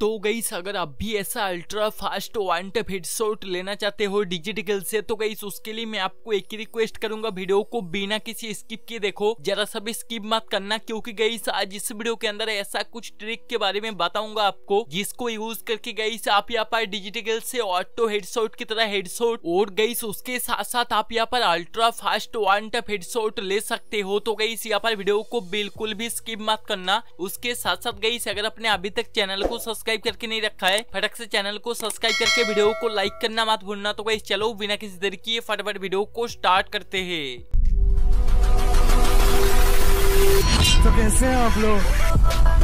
तो गई अगर आप भी ऐसा अल्ट्रा फास्ट वन टप लेना चाहते हो डिजिटिकल से तो गई उसके लिए मैं आपको एक ही रिक्वेस्ट करूंगा वीडियो को बिना किसी स्किप के देखो जरा सब स्किप मत करना क्योंकि गई आज इस वीडियो के अंदर ऐसा कुछ ट्रिक के बारे में बताऊंगा आपको जिसको यूज करके गई आप यहाँ पर डिजिटिकल से ऑटो हेडशॉट की तरह हेडशॉट और गई उसके साथ साथ आप यहाँ पर अल्ट्रा फास्ट वन टप ले सकते हो तो गई यहाँ पर वीडियो को बिल्कुल भी स्किप मत करना उसके साथ साथ गई अगर अपने अभी तक चैनल को सब्सक्राइब सब्सक्राइब करके नहीं रखा है फटक से चैनल को सब्सक्राइब करके वीडियो को लाइक करना मत भूलना तो भाई चलो बिना किसी देर की फटाफट वीडियो को स्टार्ट करते है तो कैसे हैं आप लोग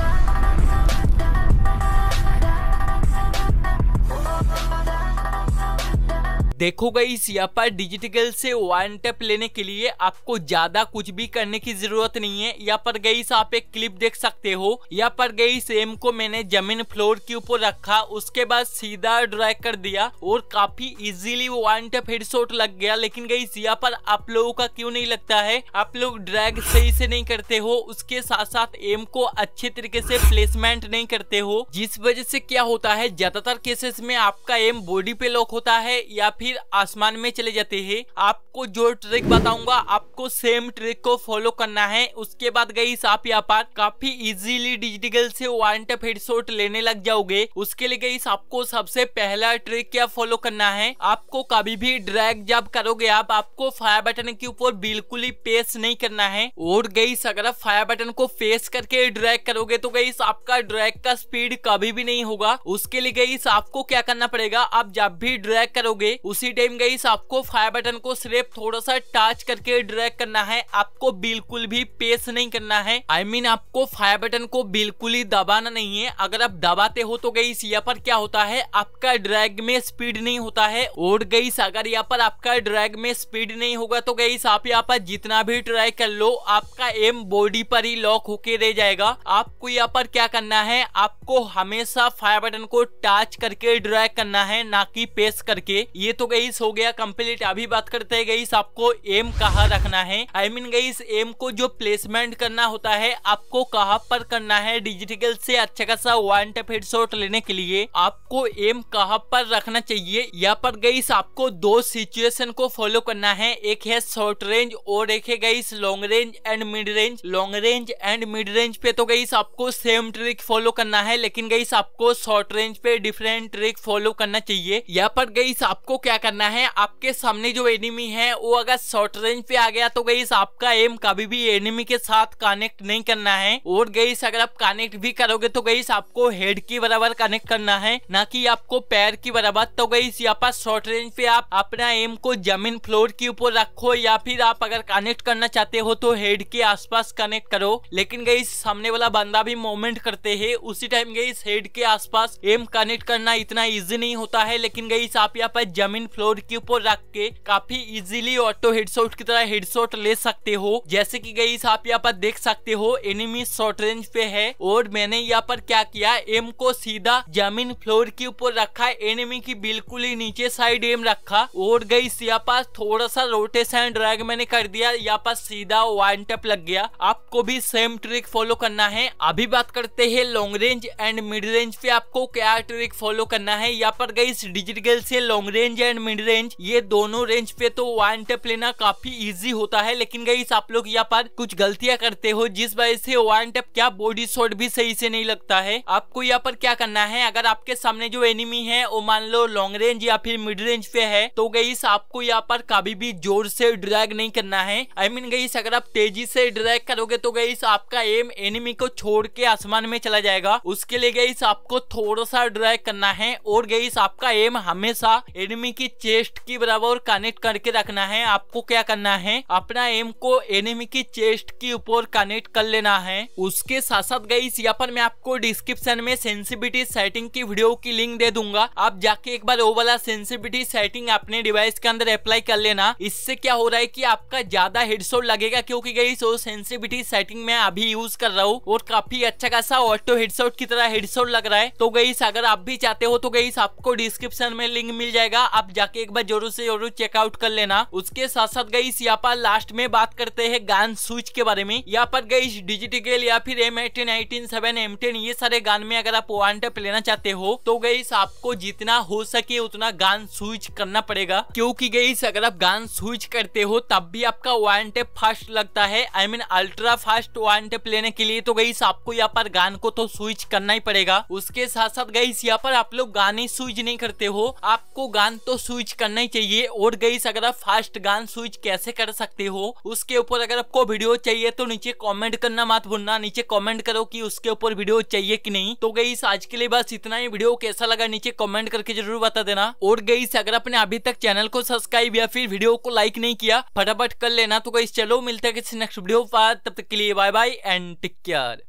देखो गई यहाँ पर डिजिटल से वन टैप लेने के लिए आपको ज्यादा कुछ भी करने की जरूरत नहीं है यहाँ पर गई आप एक क्लिप देख सकते हो यहाँ पर गई सेम को मैंने जमीन फ्लोर के ऊपर रखा उसके बाद सीधा ड्राई कर दिया और काफी इजीली वो वन टैप हेडशॉट लग गया लेकिन गई यहाँ पर आप लोगों का क्यों नहीं लगता है आप लोग ड्रैग सही से नहीं करते हो उसके साथ साथ एम को अच्छे तरीके से प्लेसमेंट नहीं करते हो जिस वजह से क्या होता है ज्यादातर केसेस में आपका एम बॉडी पे लॉक होता है या फिर फिर आसमान में चले जाते हैं आपको जो ट्रिक बताऊंगा आपको सेम ट्रिक को फॉलो करना है उसके बाद गई आप यहाँ पर काफी इजीली डिजिटल से वारंट हेडशॉट लेने लग जाओगे उसके लिए गई आपको सबसे पहला ट्रिक क्या फॉलो करना है आपको कभी भी ड्रैग जब करोगे आप आपको फायर बटन के ऊपर बिल्कुल ही पेस नहीं करना है और गई अगर आप फायर बटन को फेस करके ड्रैग करोगे तो गई आपका ड्रैग का स्पीड कभी भी नहीं होगा उसके लिए गई आपको क्या करना पड़ेगा आप जब भी ड्रैग करोगे उसी उसी टाइम गई आपको फायर बटन को सिर्फ थोड़ा सा टच करके ड्रैग करना है आपको बिल्कुल भी पेस नहीं करना है आई I मीन mean, आपको फायर बटन को बिल्कुल ही दबाना नहीं है अगर आप दबाते हो तो गई यहाँ पर क्या होता है आपका ड्रैग में स्पीड नहीं होता है और गई अगर यहाँ पर आपका ड्रैग में स्पीड नहीं होगा तो गई आप यहाँ पर जितना भी ट्राई कर लो आपका एम बॉडी पर ही लॉक होके रह जाएगा आपको यहाँ पर क्या करना है आपको हमेशा फायर बटन को टच करके ड्रैग करना है ना कि पेस करके ये तो तो गईस हो गया कंप्लीट अभी बात करते हैं गईस आपको एम कहाँ रखना है आई मीन गईस एम को जो प्लेसमेंट करना होता है आपको कहाँ पर करना है डिजिटल से अच्छा खासा वन टप हेड शॉट लेने के लिए आपको एम कहाँ पर रखना चाहिए यहाँ पर गईस आपको दो सिचुएशन को फॉलो करना है एक है शॉर्ट रेंज और एक है guys long range and mid range long range and mid range पे तो गईस आपको सेम ट्रिक फॉलो करना है लेकिन गईस आपको शॉर्ट रेंज पे डिफरेंट ट्रिक फॉलो करना चाहिए यहाँ पर गईस आपको क्या क्या करना है आपके सामने जो एनिमी है वो अगर शॉर्ट रेंज पे आ गया तो गई आपका एम कभी भी एनिमी के साथ कनेक्ट नहीं करना है और गई अगर आप कनेक्ट भी करोगे तो गई आपको हेड की बराबर कनेक्ट करना है ना कि आपको पैर की बराबर तो गई यहाँ पर शॉर्ट रेंज पे आप अपना एम को जमीन फ्लोर के ऊपर रखो या फिर आप अगर कनेक्ट करना चाहते हो तो हेड के आसपास कनेक्ट करो लेकिन गई सामने वाला बंदा भी मोवमेंट करते है उसी टाइम गई हेड के आसपास एम कनेक्ट करना इतना इजी नहीं होता है लेकिन गई आप यहाँ पर जमीन सेकंड फ्लोर के ऊपर रख के काफी इजीली ऑटो हेडशॉट की तरह हेडशॉट ले सकते हो जैसे कि गई आप यहाँ पर देख सकते हो एनिमी शॉर्ट रेंज पे है और मैंने यहाँ पर क्या किया एम को सीधा जमीन फ्लोर के ऊपर रखा एनिमी की बिल्कुल ही नीचे साइड एम रखा और गई यहाँ पास थोड़ा सा रोटेशन ड्रैग मैंने कर दिया यहाँ पास सीधा वन टप लग गया आपको भी सेम ट्रिक फॉलो करना है अभी बात करते हैं long range and mid range पे आपको क्या ट्रिक फॉलो करना है यहाँ पर गई डिजिटल से long range and and mid range ये दोनों रेंज पे तो वन टेप लेना काफी इजी होता है लेकिन गई आप लोग यहाँ पर कुछ गलतियां करते हो जिस वजह से वन टेप क्या बॉडी शॉट भी सही से नहीं लगता है आपको यहाँ पर क्या करना है अगर आपके सामने जो एनिमी है वो मान लो लॉन्ग रेंज या फिर मिड रेंज पे है तो गई आपको यहाँ पर कभी भी जोर से ड्रैग नहीं करना है आई मीन गई अगर आप तेजी से ड्रैग करोगे तो गई आपका एम एनिमी को छोड़ के आसमान में चला जाएगा उसके लिए गई आपको थोड़ा सा ड्रैग करना है और गई आपका एम हमेशा एनिमी की चेस्ट की बराबर कनेक्ट करके रखना है आपको क्या करना है अपना एम को एनिमी की चेस्ट के ऊपर कनेक्ट कर लेना है उसके साथ साथ गई यहाँ पर मैं आपको डिस्क्रिप्शन में सेंसिबिलिटी सेटिंग की वीडियो की लिंक दे दूंगा आप जाके एक बार वो वाला सेंसिटिविटी सेटिंग अपने डिवाइस के अंदर अप्लाई कर लेना इससे क्या हो रहा है की आपका ज्यादा हेडसोट लगेगा क्योंकि गई सो सेंसिटिविटी सेटिंग में अभी यूज कर रहा हूँ और काफी अच्छा खासा ऑटो हेडसोट की तरह हेडसोट लग रहा है तो गई अगर आप भी चाहते हो तो गई आपको डिस्क्रिप्शन में लिंक मिल जाएगा आप जाके एक बार जरूर से जरूर चेकआउट कर लेना उसके साथ साथ गई यहाँ पर लास्ट में बात करते हैं गान स्विच के बारे में यहाँ पर गई डिजिटिकल या फिर M eighteen eighteen seven M ten ये सारे गान में अगर आप टेप लेना चाहते हो तो गई आपको जितना हो सके उतना गान स्विच करना पड़ेगा क्योंकि गई अगर आप गान स्विच करते हो तब भी आपका टेप फास्ट लगता है I mean ultra fast tap लेने के लिए तो गई आपको यहाँ पर गान को तो स्विच करना ही पड़ेगा उसके साथ साथ गई यहाँ पर आप लोग गाने स्विच नहीं करते हो आपको गान तो स्विच करना ही चाहिए और गई अगर आप फास्ट गान स्विच कैसे कर सकते हो उसके ऊपर अगर आपको वीडियो चाहिए तो नीचे कॉमेंट करना मत भूलना नीचे कॉमेंट करो की उसके ऊपर वीडियो चाहिए की नहीं तो गई आज के लिए बस इतना ही वीडियो कैसा लगा नीचे कॉमेंट करके जरूर बता देना और गई अगर आपने अभी तक चैनल को सब्सक्राइब या फिर वीडियो को लाइक नहीं किया फटाफट कर लेना तो गई चलो मिलते है किसी नेक्स्ट वीडियो पर तब तक के लिए bye bye and take care